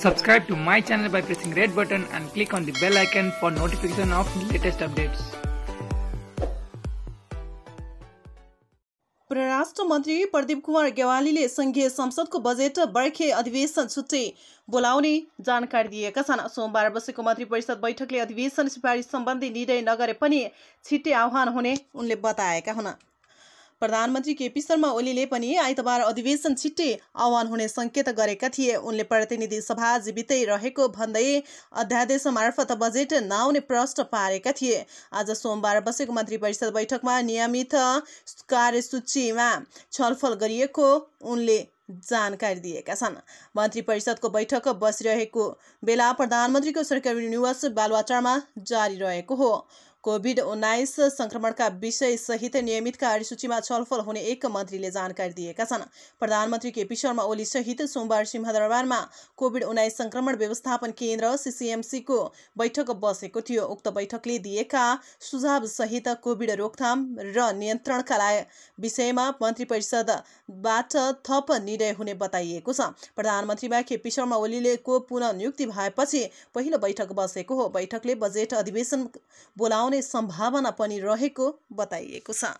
Subscribe to my channel by pressing red button and click on the bell icon for notification of latest updates. परराष्ट्र मन्त्री प्रदीप कुमार गेवालीले संघीय संसदको budget बर्खे अधिवेशन छुट्टै बोलाउने जानकारी दिएका छन् सोमबार बसेको मन्त्री परिषद बैठकले अधिवेशन सिफारिस सम्बन्धी निर्णय नगरे पनि छिट्टै आह्वान हुने उनले बताएका हुन् प्रधानमन्त्री केपी शर्मा ओलीले पनि आइतबार अधिवेशन छिट्टै आह्वान हुने सङ्केत गरेका थिए उनले प्रतिनिधि सभा जीवितै रहेको भन्दै अध्यादेश मार्फत बजेट नआउने प्रश्न पारेका थिए आज सोमबार बसेको मन्त्री परिषद बैठकमा नियमित कार्यसूचीमा छलफल गरिएको उनले जानकारी दिएका छन् मन्त्री परिषदको बैठक बसिरहेको बेला प्रधानमन्त्रीको सरकारी निवास बालुवाचारमा जारी रहेको हो कोभिड उन्नाइस संक्रमणका विषयसहित नियमित कार्यसूचीमा छलफल हुने एक मन्त्रीले जानकारी दिएका छन् प्रधानमन्त्री केपी शर्मा ओलीसहित सोमबार सिंहदरबारमा कोभिड उन्नाइस संक्रमण व्यवस्थापन केन्द्र सिसिएमसीको बैठक बसेको थियो उक्त बैठकले दिएका सुझावसहित कोभिड रोकथाम र नियन्त्रणका विषयमा मन्त्री परिषदबाट थप निर्णय हुने बताइएको छ प्रधानमन्त्रीमा केपी शर्मा ओलीले को नियुक्ति भएपछि पहिलो बैठक बसेको हो बैठकले बजेट अधिवेशन बोलाउ आउने सम्भावना पनि रहेको बताइएको छ